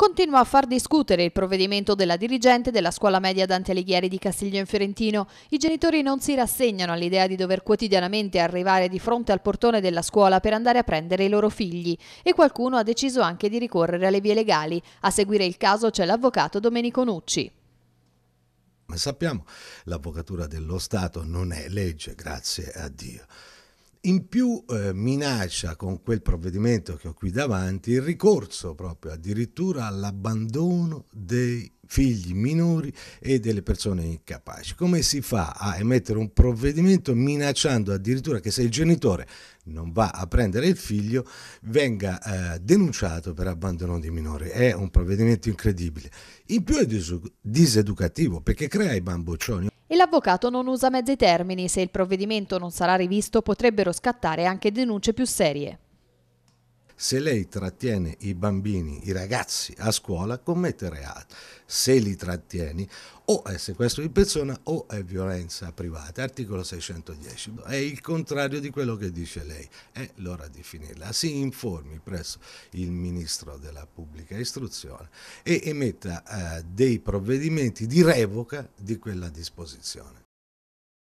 continua a far discutere il provvedimento della dirigente della scuola media Dante Alighieri di Castiglio in Fiorentino. I genitori non si rassegnano all'idea di dover quotidianamente arrivare di fronte al portone della scuola per andare a prendere i loro figli e qualcuno ha deciso anche di ricorrere alle vie legali. A seguire il caso c'è l'avvocato Domenico Nucci. Come sappiamo, l'avvocatura dello Stato non è legge, grazie a Dio. In più eh, minaccia con quel provvedimento che ho qui davanti il ricorso proprio addirittura all'abbandono dei figli minori e delle persone incapaci. Come si fa a emettere un provvedimento minacciando addirittura che se il genitore non va a prendere il figlio venga eh, denunciato per abbandono di minori? È un provvedimento incredibile. In più è diseducativo perché crea i bamboccioni e l'avvocato non usa mezzi termini, se il provvedimento non sarà rivisto potrebbero scattare anche denunce più serie se lei trattiene i bambini, i ragazzi a scuola, commette reato. Se li trattieni o è sequestro di persona o è violenza privata, articolo 610. Boh, è il contrario di quello che dice lei. È l'ora di finirla. Si informi presso il Ministro della Pubblica Istruzione e emetta eh, dei provvedimenti di revoca di quella disposizione.